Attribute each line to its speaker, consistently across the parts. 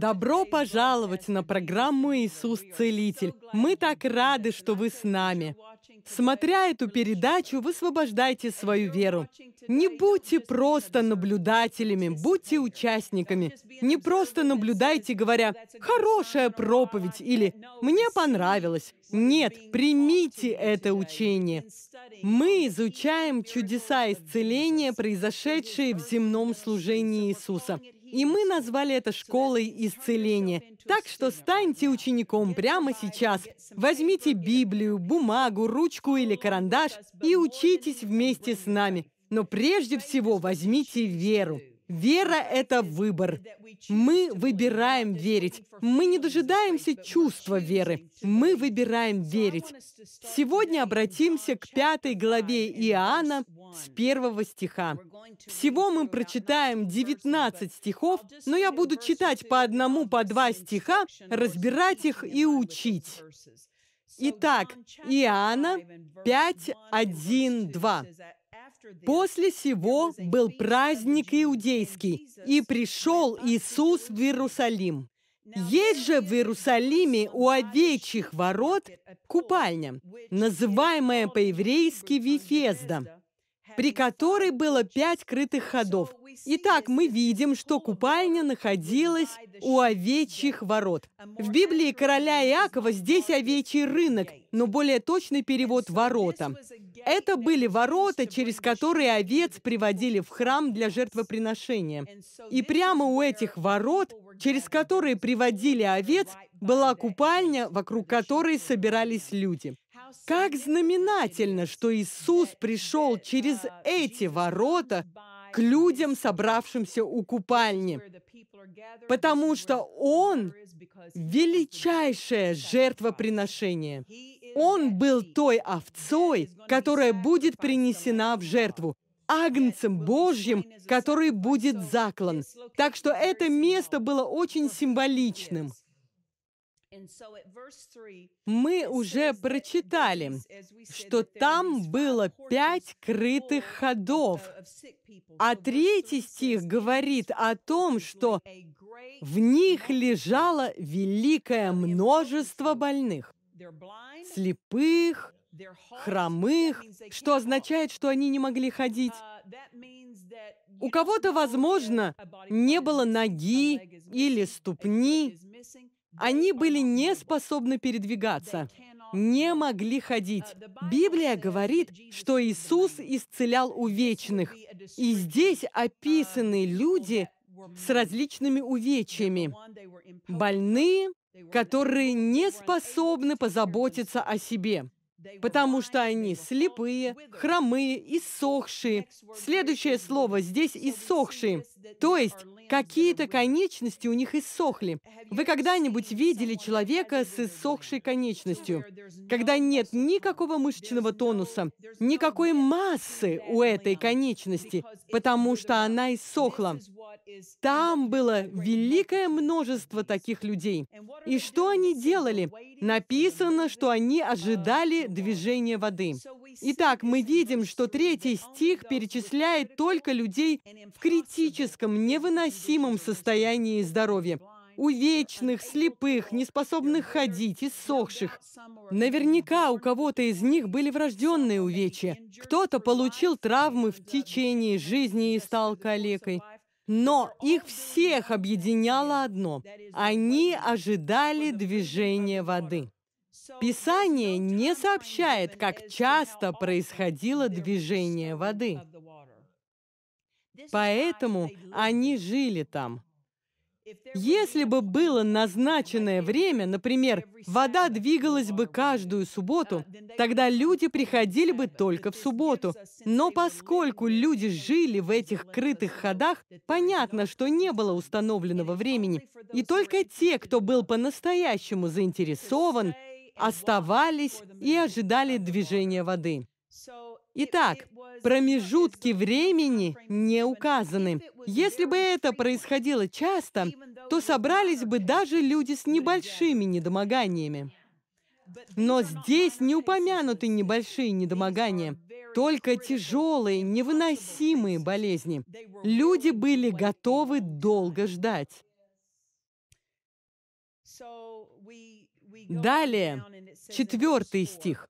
Speaker 1: Добро пожаловать на программу «Иисус Целитель». Мы так рады, что вы с нами. Смотря эту передачу, высвобождайте свою веру. Не будьте просто наблюдателями, будьте участниками. Не просто наблюдайте, говоря «хорошая проповедь» или «мне понравилось». Нет, примите это учение. Мы изучаем чудеса исцеления, произошедшие в земном служении Иисуса. И мы назвали это школой исцеления. Так что станьте учеником прямо сейчас. Возьмите Библию, бумагу, ручку или карандаш и учитесь вместе с нами. Но прежде всего возьмите веру. Вера — это выбор. Мы выбираем верить. Мы не дожидаемся чувства веры. Мы выбираем верить. Сегодня обратимся к пятой главе Иоанна с первого стиха. Всего мы прочитаем 19 стихов, но я буду читать по одному, по два стиха, разбирать их и учить. Итак, Иоанна 5, 1, 2. После сего был праздник иудейский, и пришел Иисус в Иерусалим. Есть же в Иерусалиме у овечьих ворот купальня, называемая по-еврейски Вифезда при которой было пять крытых ходов. Итак, мы видим, что купальня находилась у овечьих ворот. В Библии короля Иакова здесь овечий рынок, но более точный перевод – ворота. Это были ворота, через которые овец приводили в храм для жертвоприношения. И прямо у этих ворот, через которые приводили овец, была купальня, вокруг которой собирались люди. Как знаменательно, что Иисус пришел через эти ворота к людям, собравшимся у купальни, потому что Он – величайшее жертвоприношение. Он был той овцой, которая будет принесена в жертву, агнцем Божьим, который будет заклан. Так что это место было очень символичным – мы уже прочитали, что там было пять крытых ходов, а третий стих говорит о том, что в них лежало великое множество больных, слепых, хромых, что означает, что они не могли uh, ходить. У кого-то, возможно, не было ноги или ступни, они были не способны передвигаться, не могли ходить. Библия говорит, что Иисус исцелял увечных. И здесь описаны люди с различными увечьями. Больные, которые не способны позаботиться о себе потому что они слепые, хромые, и сохшие. Следующее слово здесь «иссохшие», то есть какие-то конечности у них иссохли. Вы когда-нибудь видели человека с иссохшей конечностью, когда нет никакого мышечного тонуса, никакой массы у этой конечности, потому что она иссохла. Там было великое множество таких людей. И что они делали? Написано, что они ожидали движения воды. Итак, мы видим, что третий стих перечисляет только людей в критическом, невыносимом состоянии здоровья увечных, слепых, неспособных ходить, иссохших. Наверняка у кого-то из них были врожденные увечья. Кто-то получил травмы в течение жизни и стал калекой. Но их всех объединяло одно – они ожидали движения воды. Писание не сообщает, как часто происходило движение воды. Поэтому они жили там. Если бы было назначенное время, например, вода двигалась бы каждую субботу, тогда люди приходили бы только в субботу. Но поскольку люди жили в этих крытых ходах, понятно, что не было установленного времени. И только те, кто был по-настоящему заинтересован, оставались и ожидали движения воды. Итак, Промежутки времени не указаны. Если бы это происходило часто, то собрались бы даже люди с небольшими недомоганиями. Но здесь не упомянуты небольшие недомогания, только тяжелые, невыносимые болезни. Люди были готовы долго ждать. Далее, четвертый стих.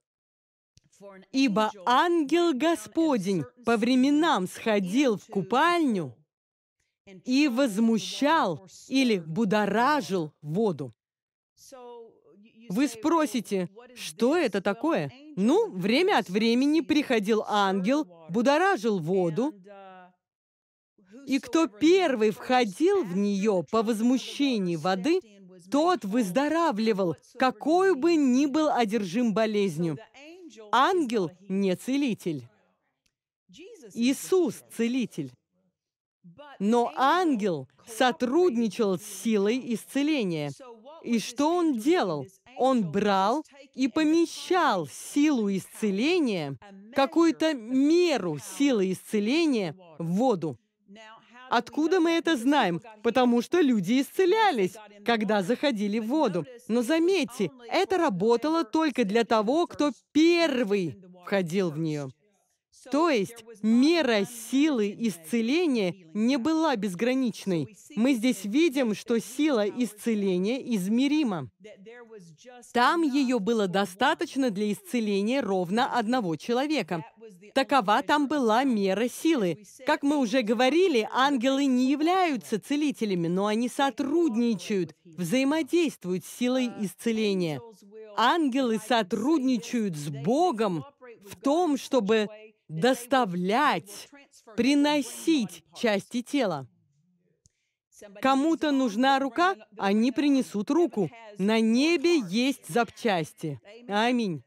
Speaker 1: Ибо ангел Господень по временам сходил в купальню и возмущал или будоражил воду. Вы спросите, что это такое? Ну, время от времени приходил ангел, будоражил воду, и кто первый входил в нее по возмущении воды, тот выздоравливал, какой бы ни был одержим болезнью. Ангел не целитель. Иисус целитель. Но ангел сотрудничал с силой исцеления. И что он делал? Он брал и помещал силу исцеления, какую-то меру силы исцеления в воду. Откуда мы это знаем? Потому что люди исцелялись, когда заходили в воду. Но заметьте, это работало только для того, кто первый входил в нее. То есть мера силы исцеления не была безграничной. Мы здесь видим, что сила исцеления измерима. Там ее было достаточно для исцеления ровно одного человека. Такова там была мера силы. Как мы уже говорили, ангелы не являются целителями, но они сотрудничают, взаимодействуют с силой исцеления. Ангелы сотрудничают с Богом в том, чтобы доставлять, приносить части тела. Кому-то нужна рука, они принесут руку. На небе есть запчасти. Аминь.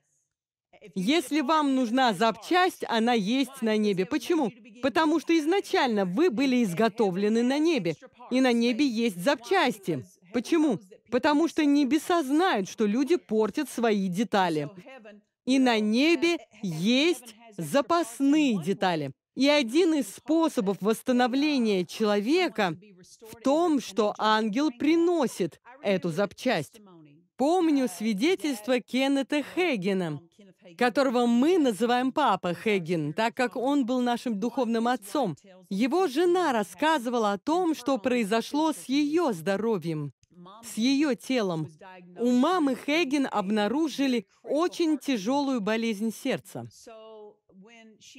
Speaker 1: Если вам нужна запчасть, она есть на небе. Почему? Потому что изначально вы были изготовлены на небе, и на небе есть запчасти. Почему? Потому что небеса знают, что люди портят свои детали. И на небе есть запасные детали. И один из способов восстановления человека в том, что ангел приносит эту запчасть. Помню свидетельство Кеннета Хегена, которого мы называем папа Хеген, так как он был нашим духовным отцом. Его жена рассказывала о том, что произошло с ее здоровьем, с ее телом. У мамы Хеген обнаружили очень тяжелую болезнь сердца.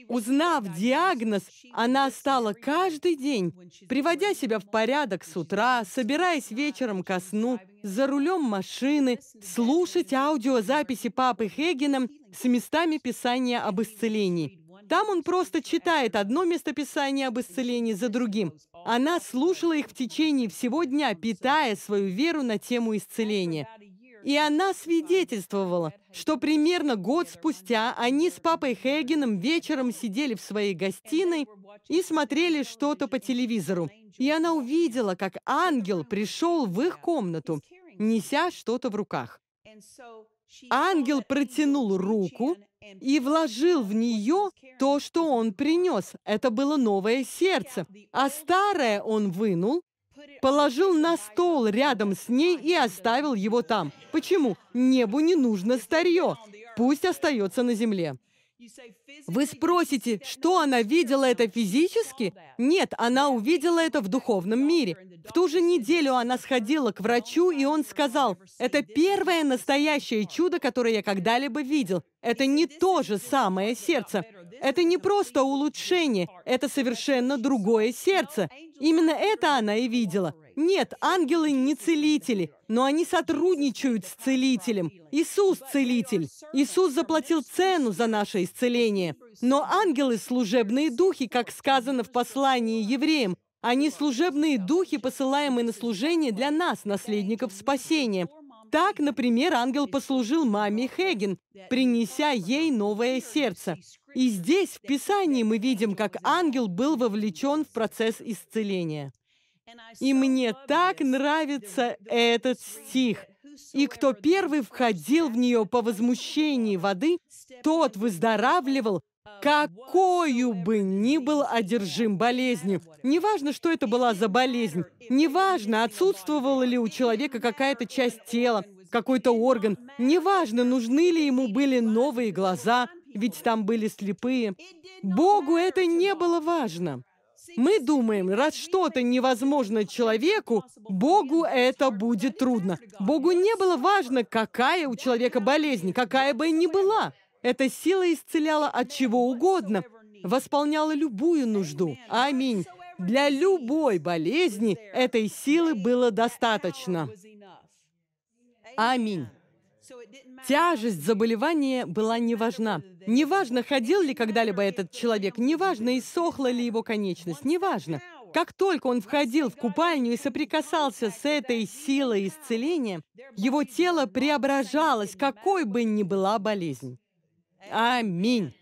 Speaker 1: Узнав диагноз, она стала каждый день, приводя себя в порядок с утра, собираясь вечером ко сну, за рулем машины, слушать аудиозаписи папы Хегена с местами писания об исцелении. Там он просто читает одно местописание об исцелении за другим. Она слушала их в течение всего дня, питая свою веру на тему исцеления. И она свидетельствовала, что примерно год спустя они с папой Хейгеном вечером сидели в своей гостиной и смотрели что-то по телевизору. И она увидела, как ангел пришел в их комнату, неся что-то в руках. Ангел протянул руку и вложил в нее то, что он принес. Это было новое сердце. А старое он вынул положил на стол рядом с ней и оставил его там. Почему? Небу не нужно старье. Пусть остается на земле. Вы спросите, что она видела это физически? Нет, она увидела это в духовном мире. В ту же неделю она сходила к врачу, и он сказал, это первое настоящее чудо, которое я когда-либо видел. Это не то же самое сердце. Это не просто улучшение, это совершенно другое сердце. Именно это она и видела. Нет, ангелы не целители, но они сотрудничают с целителем. Иисус – целитель. Иисус заплатил цену за наше исцеление. Но ангелы – служебные духи, как сказано в послании евреям. Они служебные духи, посылаемые на служение для нас, наследников спасения. Так, например, ангел послужил маме Хеген, принеся ей новое сердце. И здесь, в Писании, мы видим, как ангел был вовлечен в процесс исцеления. И мне так нравится этот стих. «И кто первый входил в нее по возмущении воды, тот выздоравливал, какую бы ни был одержим болезнью. Неважно, что это была за болезнь, неважно, отсутствовала ли у человека какая-то часть тела, какой-то орган, неважно, нужны ли ему были новые глаза, ведь там были слепые. Богу это не было важно. Мы думаем, раз что-то невозможно человеку, Богу это будет трудно. Богу не было важно, какая у человека болезнь, какая бы ни была. Эта сила исцеляла от чего угодно, восполняла любую нужду. Аминь. Для любой болезни этой силы было достаточно. Аминь. Тяжесть заболевания была не важна. Неважно, ходил ли когда-либо этот человек, неважно, иссохла ли его конечность, неважно. Как только он входил в купальню и соприкасался с этой силой исцеления, его тело преображалось, какой бы ни была болезнь. Аминь.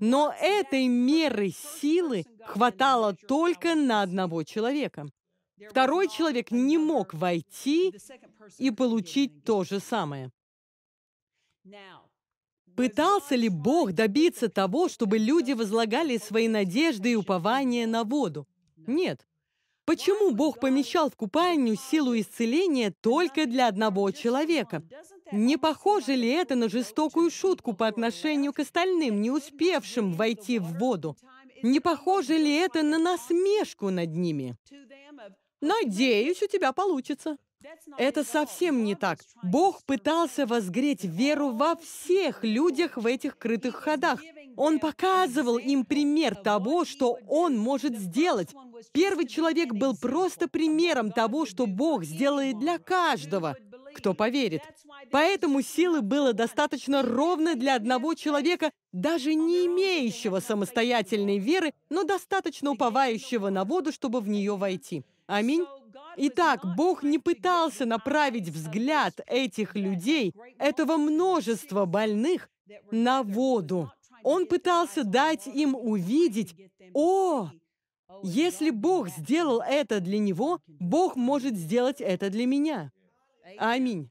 Speaker 1: Но этой меры силы хватало только на одного человека. Второй человек не мог войти и получить то же самое. Пытался ли Бог добиться того, чтобы люди возлагали свои надежды и упования на воду? Нет. Почему Бог помещал в купальню силу исцеления только для одного человека? Не похоже ли это на жестокую шутку по отношению к остальным, не успевшим войти в воду? Не похоже ли это на насмешку над ними? Надеюсь, у тебя получится. Это совсем не так. Бог пытался возгреть веру во всех людях в этих крытых ходах. Он показывал им пример того, что он может сделать. Первый человек был просто примером того, что Бог сделает для каждого, кто поверит. Поэтому силы было достаточно ровно для одного человека, даже не имеющего самостоятельной веры, но достаточно уповающего на воду, чтобы в нее войти. Аминь. Итак, Бог не пытался направить взгляд этих людей, этого множества больных, на воду. Он пытался дать им увидеть, о, если Бог сделал это для него, Бог может сделать это для меня. Аминь.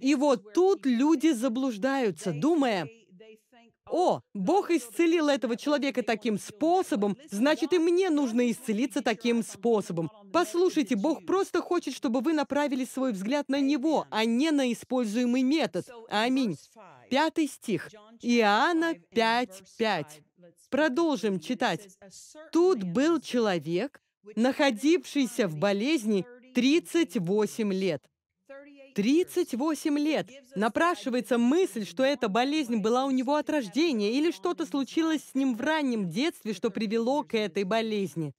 Speaker 1: И вот тут люди заблуждаются, думая, «О, Бог исцелил этого человека таким способом, значит, и мне нужно исцелиться таким способом». Послушайте, Бог просто хочет, чтобы вы направили свой взгляд на Него, а не на используемый метод. Аминь. Пятый стих. Иоанна 5.5. Продолжим читать. «Тут был человек, находившийся в болезни 38 лет. 38 лет. Напрашивается мысль, что эта болезнь была у него от рождения или что-то случилось с ним в раннем детстве, что привело к этой болезни.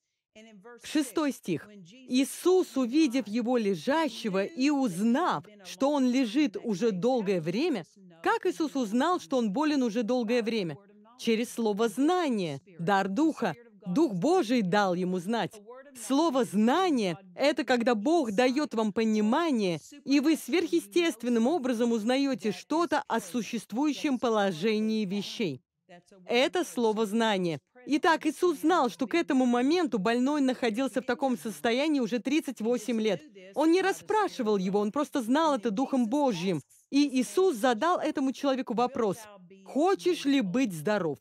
Speaker 1: Шестой стих. «Иисус, увидев его лежащего и узнав, что он лежит уже долгое время...» Как Иисус узнал, что он болен уже долгое время? Через слово «знание», «дар Духа». Дух Божий дал ему знать. Слово «знание» — это когда Бог дает вам понимание, и вы сверхъестественным образом узнаете что-то о существующем положении вещей. Это слово «знание». Итак, Иисус знал, что к этому моменту больной находился в таком состоянии уже 38 лет. Он не расспрашивал его, он просто знал это Духом Божьим. И Иисус задал этому человеку вопрос, «Хочешь ли быть здоров?»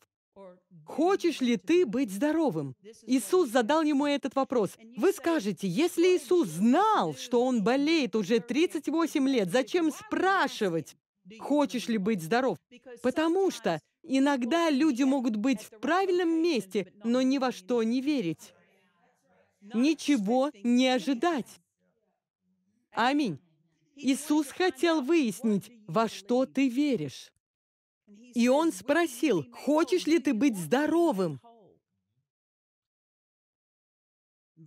Speaker 1: Хочешь ли ты быть здоровым? Иисус задал ему этот вопрос. Вы скажете, если Иисус знал, что он болеет уже 38 лет, зачем спрашивать, хочешь ли быть здоров? Потому что иногда люди могут быть в правильном месте, но ни во что не верить. Ничего не ожидать. Аминь. Иисус хотел выяснить, во что ты веришь. И он спросил, хочешь ли ты быть здоровым?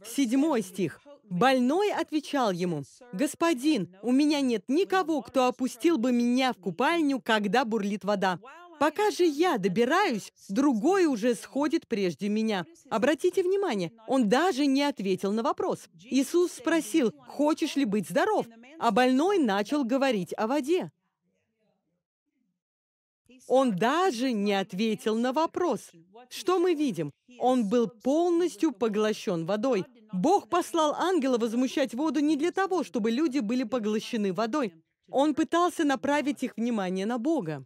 Speaker 1: Седьмой стих. Больной отвечал ему, «Господин, у меня нет никого, кто опустил бы меня в купальню, когда бурлит вода. Пока же я добираюсь, другой уже сходит прежде меня. Обратите внимание, он даже не ответил на вопрос. Иисус спросил, хочешь ли быть здоров? А больной начал говорить о воде. Он даже не ответил на вопрос. Что мы видим? Он был полностью поглощен водой. Бог послал ангела возмущать воду не для того, чтобы люди были поглощены водой. Он пытался направить их внимание на Бога.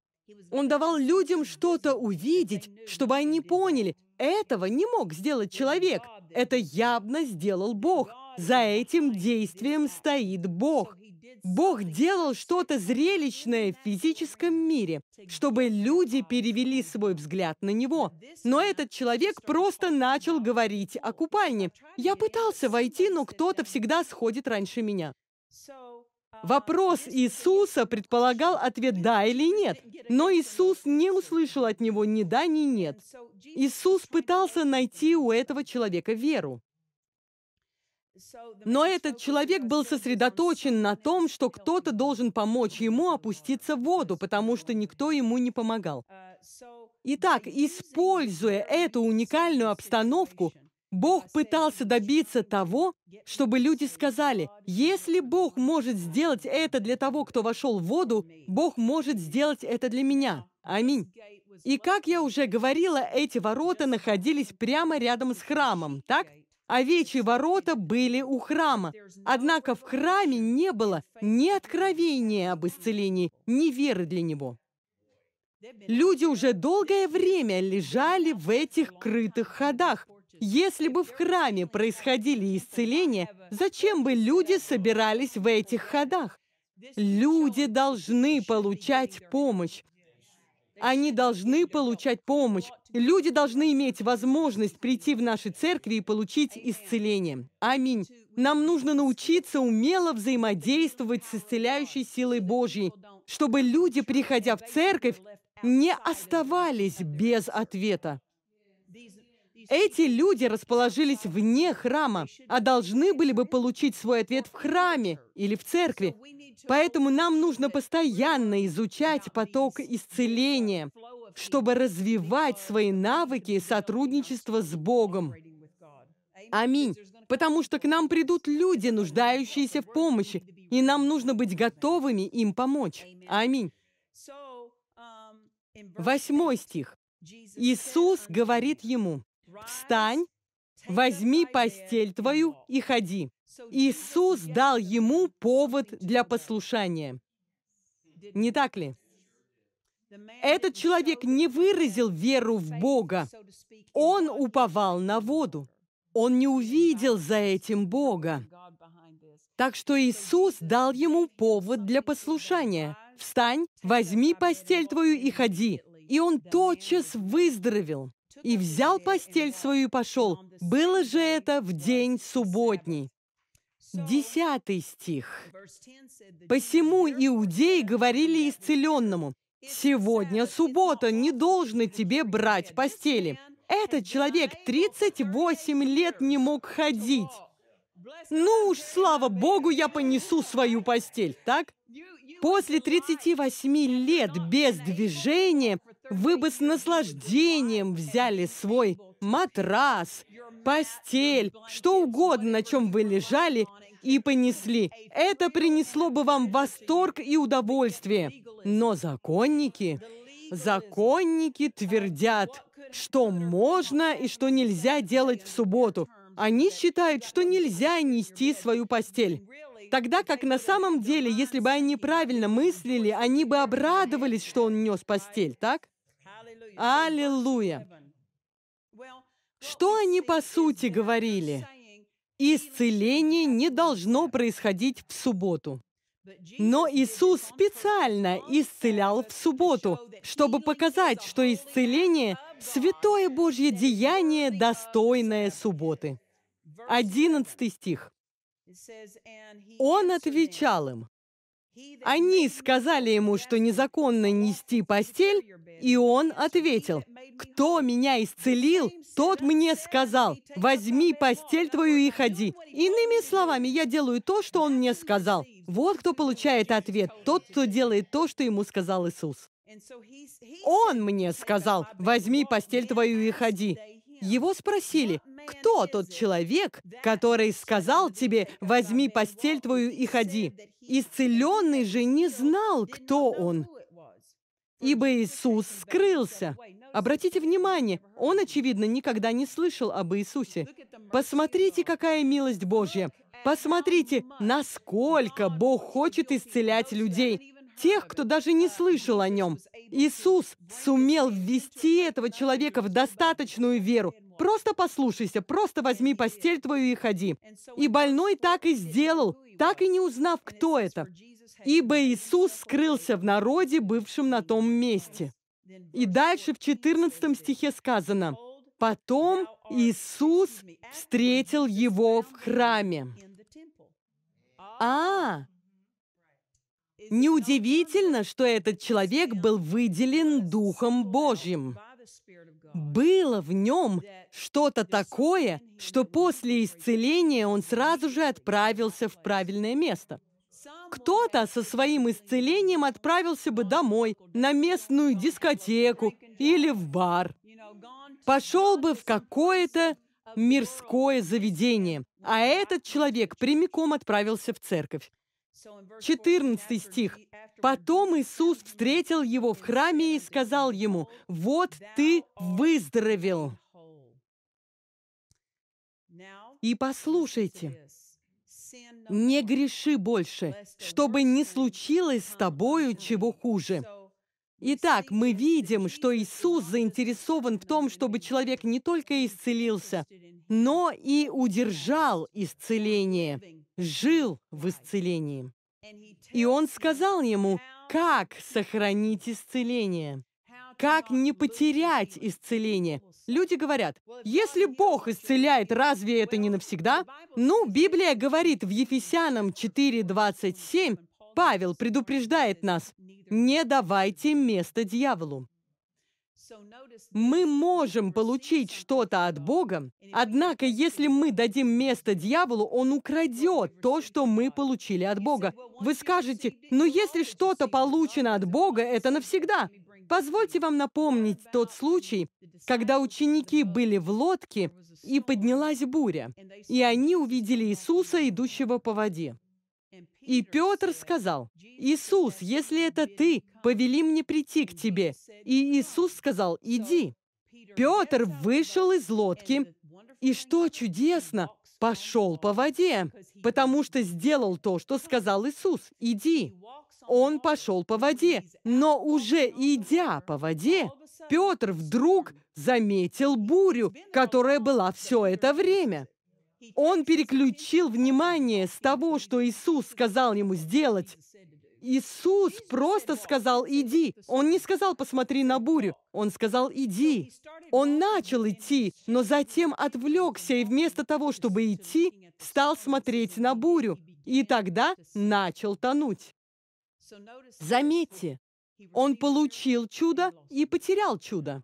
Speaker 1: Он давал людям что-то увидеть, чтобы они поняли, этого не мог сделать человек. Это явно сделал Бог. За этим действием стоит Бог. Бог делал что-то зрелищное в физическом мире, чтобы люди перевели свой взгляд на него. Но этот человек просто начал говорить о купальне. Я пытался войти, но кто-то всегда сходит раньше меня. Вопрос Иисуса предполагал ответ «да» или «нет», но Иисус не услышал от него ни «да», ни «нет». Иисус пытался найти у этого человека веру. Но этот человек был сосредоточен на том, что кто-то должен помочь ему опуститься в воду, потому что никто ему не помогал. Uh, Итак, используя эту уникальную обстановку, Бог пытался добиться того, чтобы люди сказали, если Бог может сделать это для того, кто вошел в воду, Бог может сделать это для меня. Аминь. И как я уже говорила, эти ворота находились прямо рядом с храмом, так? Овечьи ворота были у храма, однако в храме не было ни откровения об исцелении, ни веры для него. Люди уже долгое время лежали в этих крытых ходах. Если бы в храме происходили исцеления, зачем бы люди собирались в этих ходах? Люди должны получать помощь. Они должны получать помощь. Люди должны иметь возможность прийти в наши церкви и получить исцеление. Аминь. Нам нужно научиться умело взаимодействовать с исцеляющей силой Божьей, чтобы люди, приходя в церковь, не оставались без ответа. Эти люди расположились вне храма, а должны были бы получить свой ответ в храме или в церкви. Поэтому нам нужно постоянно изучать поток исцеления, чтобы развивать свои навыки сотрудничества с Богом. Аминь. Потому что к нам придут люди, нуждающиеся в помощи, и нам нужно быть готовыми им помочь. Аминь. Восьмой стих. Иисус говорит ему, «Встань, возьми постель твою и ходи». Иисус дал ему повод для послушания. Не так ли? Этот человек не выразил веру в Бога. Он уповал на воду. Он не увидел за этим Бога. Так что Иисус дал ему повод для послушания. «Встань, возьми постель твою и ходи». И он тотчас выздоровел и взял постель свою и пошел. Было же это в день субботний. Десятый стих. «Посему иудеи говорили исцеленному, Сегодня суббота, не должны тебе брать постели. Этот человек 38 лет не мог ходить. Ну уж, слава богу, я понесу свою постель, так? После 38 лет без движения вы бы с наслаждением взяли свой матрас, постель, что угодно, на чем вы лежали, и понесли. Это принесло бы вам восторг и удовольствие. Но законники, законники твердят, что можно и что нельзя делать в субботу. Они считают, что нельзя нести свою постель. Тогда как на самом деле, если бы они правильно мыслили, они бы обрадовались, что он нес постель, так? Аллилуйя! Что они по сути говорили? Исцеление не должно происходить в субботу. Но Иисус специально исцелял в субботу, чтобы показать, что исцеление – святое Божье деяние, достойное субботы. Одиннадцатый стих. Он отвечал им, они сказали ему, что незаконно нести постель, и он ответил, «Кто меня исцелил, тот мне сказал, возьми постель твою и ходи». Иными словами, я делаю то, что он мне сказал. Вот кто получает ответ, тот, кто делает то, что ему сказал Иисус. Он мне сказал, возьми постель твою и ходи. Его спросили, кто тот человек, который сказал тебе, возьми постель твою и ходи. Исцеленный же не знал, кто он, ибо Иисус скрылся. Обратите внимание, он, очевидно, никогда не слышал об Иисусе. Посмотрите, какая милость Божья. Посмотрите, насколько Бог хочет исцелять людей, тех, кто даже не слышал о нем. Иисус сумел ввести этого человека в достаточную веру, Просто послушайся, просто возьми постель твою и ходи. И больной так и сделал, так и не узнав, кто это. Ибо Иисус скрылся в народе, бывшем на том месте. И дальше в 14 стихе сказано, «Потом Иисус встретил его в храме». А, ah, неудивительно, что этот человек был выделен Духом Божьим. Было в нем что-то такое, что после исцеления он сразу же отправился в правильное место. Кто-то со своим исцелением отправился бы домой, на местную дискотеку или в бар. Пошел бы в какое-то мирское заведение, а этот человек прямиком отправился в церковь. 14 стих. «Потом Иисус встретил его в храме и сказал ему, «Вот ты выздоровел». И послушайте, «Не греши больше, чтобы не случилось с тобою чего хуже». Итак, мы видим, что Иисус заинтересован в том, чтобы человек не только исцелился, но и удержал исцеление жил в исцелении. И он сказал ему, как сохранить исцеление, как не потерять исцеление. Люди говорят, если Бог исцеляет, разве это не навсегда? Ну, Библия говорит в Ефесянам 4.27, Павел предупреждает нас, не давайте место дьяволу. Мы можем получить что-то от Бога, однако если мы дадим место дьяволу, он украдет то, что мы получили от Бога. Вы скажете, но если что-то получено от Бога, это навсегда. Позвольте вам напомнить тот случай, когда ученики были в лодке, и поднялась буря, и они увидели Иисуса, идущего по воде. И Петр сказал, «Иисус, если это ты, повели мне прийти к тебе». И Иисус сказал, «Иди». Петр вышел из лодки, и что чудесно, пошел по воде, потому что сделал то, что сказал Иисус, «Иди». Он пошел по воде, но уже идя по воде, Петр вдруг заметил бурю, которая была все это время. Он переключил внимание с того, что Иисус сказал ему сделать. Иисус просто сказал «иди». Он не сказал «посмотри на бурю». Он сказал «иди». Он начал идти, но затем отвлекся и вместо того, чтобы идти, стал смотреть на бурю. И тогда начал тонуть. Заметьте, он получил чудо и потерял чудо.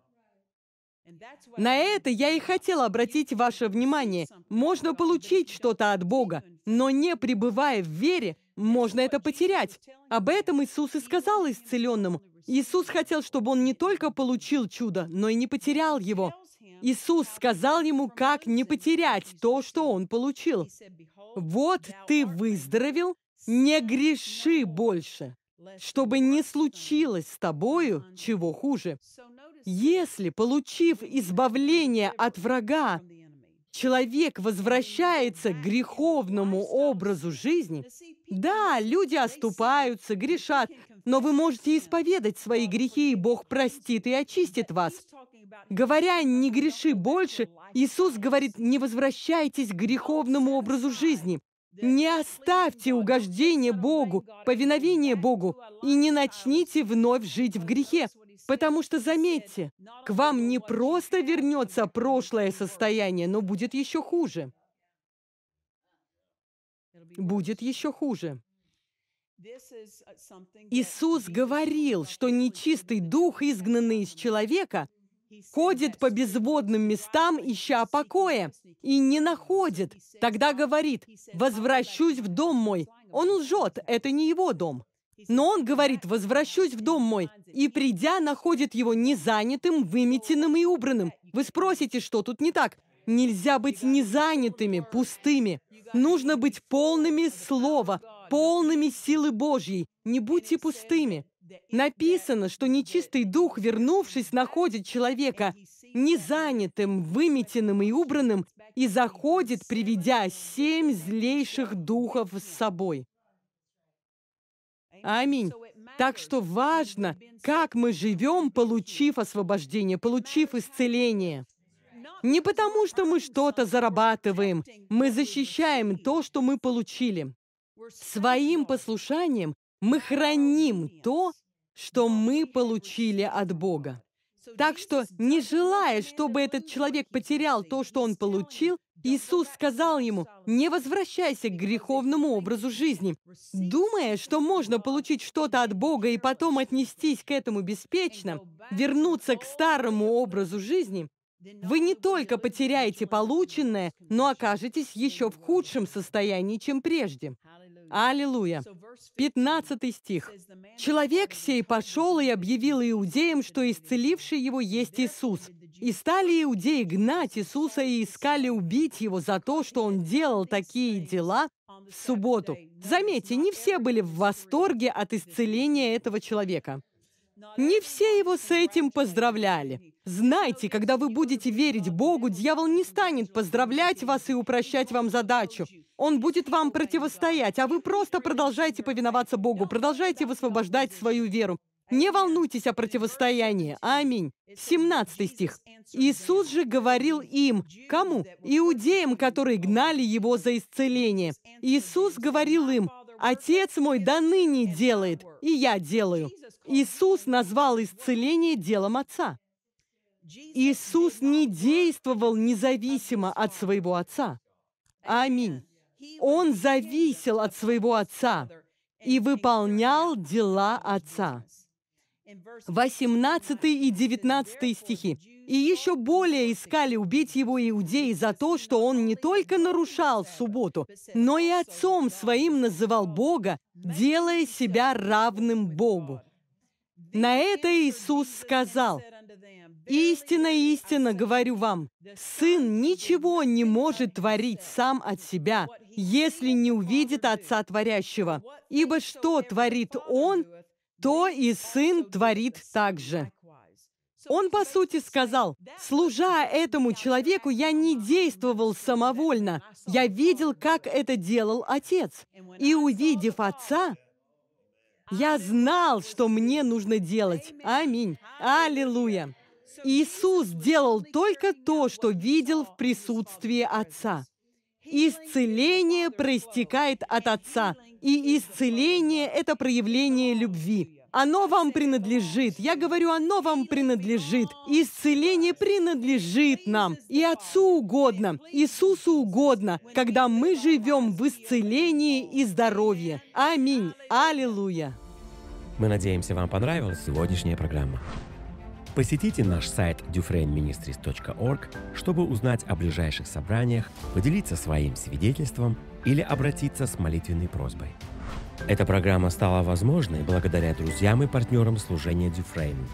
Speaker 1: На это я и хотела обратить ваше внимание. Можно получить что-то от Бога, но не пребывая в вере, можно это потерять. Об этом Иисус и сказал исцеленному. Иисус хотел, чтобы он не только получил чудо, но и не потерял его. Иисус сказал ему, как не потерять то, что он получил. «Вот ты выздоровел, не греши больше, чтобы не случилось с тобою чего хуже». Если, получив избавление от врага, человек возвращается к греховному образу жизни, да, люди оступаются, грешат, но вы можете исповедать свои грехи, и Бог простит и очистит вас. Говоря «не греши больше», Иисус говорит «не возвращайтесь к греховному образу жизни». Не оставьте угождение Богу, повиновение Богу, и не начните вновь жить в грехе, Потому что, заметьте, к вам не просто вернется прошлое состояние, но будет еще хуже. Будет еще хуже. Иисус говорил, что нечистый дух, изгнанный из человека, ходит по безводным местам, ища покоя, и не находит. Тогда говорит, «Возвращусь в дом мой». Он лжет, это не его дом. Но он говорит, возвращусь в дом мой. И придя, находит его незанятым, выметенным и убранным. Вы спросите, что тут не так? Нельзя быть незанятыми, пустыми. Нужно быть полными слова, полными силы Божьей. Не будьте пустыми. Написано, что нечистый дух, вернувшись, находит человека незанятым, выметенным и убранным и заходит, приведя семь злейших духов с собой. Аминь. Так что важно, как мы живем, получив освобождение, получив исцеление. Не потому, что мы что-то зарабатываем, мы защищаем то, что мы получили. Своим послушанием мы храним то, что мы получили от Бога. Так что, не желая, чтобы этот человек потерял то, что он получил, Иисус сказал ему, «Не возвращайся к греховному образу жизни». Думая, что можно получить что-то от Бога и потом отнестись к этому беспечно, вернуться к старому образу жизни, вы не только потеряете полученное, но окажетесь еще в худшем состоянии, чем прежде. Аллилуйя. 15 стих. «Человек сей пошел и объявил иудеям, что исцеливший его есть Иисус. И стали иудеи гнать Иисуса и искали убить его за то, что он делал такие дела в субботу». Заметьте, не все были в восторге от исцеления этого человека. Не все его с этим поздравляли. Знайте, когда вы будете верить Богу, дьявол не станет поздравлять вас и упрощать вам задачу. Он будет вам противостоять, а вы просто продолжайте повиноваться Богу, продолжайте высвобождать свою веру. Не волнуйтесь о противостоянии. Аминь. 17 стих. «Иисус же говорил им». Кому? Иудеям, которые гнали его за исцеление. Иисус говорил им, «Отец мой до ныне делает, и я делаю». Иисус назвал исцеление делом Отца. Иисус не действовал независимо от своего Отца. Аминь. Он зависел от своего Отца и выполнял дела Отца. 18 и 19 стихи. «И еще более искали убить его иудеи за то, что он не только нарушал субботу, но и отцом своим называл Бога, делая себя равным Богу». На это Иисус сказал, «Истинно, истинно говорю вам, Сын ничего не может творить сам от себя, если не увидит Отца Творящего, ибо что творит Он, то и Сын творит также». Он, по сути, сказал, «Служа этому человеку, я не действовал самовольно. Я видел, как это делал отец. И, увидев отца, я знал, что мне нужно делать. Аминь. Аллилуйя. Иисус делал только то, что видел в присутствии Отца. Исцеление проистекает от Отца, и исцеление – это проявление любви. Оно вам принадлежит. Я говорю, оно вам принадлежит. Исцеление принадлежит нам. И Отцу угодно, Иисусу угодно, когда мы живем в исцелении и здоровье. Аминь. Аллилуйя. Мы надеемся, вам понравилась сегодняшняя программа. Посетите наш сайт dufrainministries.org, чтобы узнать о ближайших собраниях, поделиться своим свидетельством или обратиться с молитвенной просьбой. Эта программа стала возможной благодаря друзьям и партнерам служения Дюфрейм.